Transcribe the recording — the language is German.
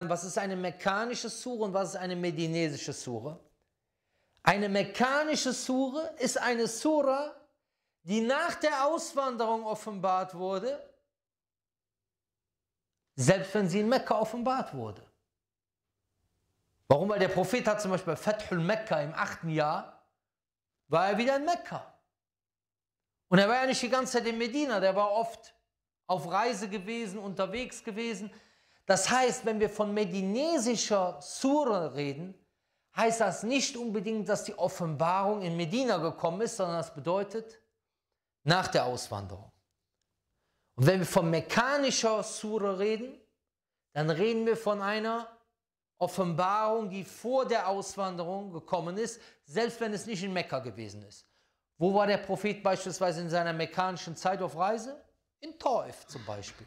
was ist eine mekkanische Sure und was ist eine medinesische Sure? Eine mekkanische Sure ist eine Sura, die nach der Auswanderung offenbart wurde, selbst wenn sie in Mekka offenbart wurde. Warum? Weil der Prophet hat zum Beispiel Fathul Mekka im achten Jahr, war er wieder in Mekka. Und er war ja nicht die ganze Zeit in Medina, der war oft auf Reise gewesen, unterwegs gewesen. Das heißt, wenn wir von medinesischer Sura reden, heißt das nicht unbedingt, dass die Offenbarung in Medina gekommen ist, sondern das bedeutet nach der Auswanderung. Und wenn wir von mekkanischer Sura reden, dann reden wir von einer Offenbarung, die vor der Auswanderung gekommen ist, selbst wenn es nicht in Mekka gewesen ist. Wo war der Prophet beispielsweise in seiner mekkanischen Zeit auf Reise? In Torf zum Beispiel.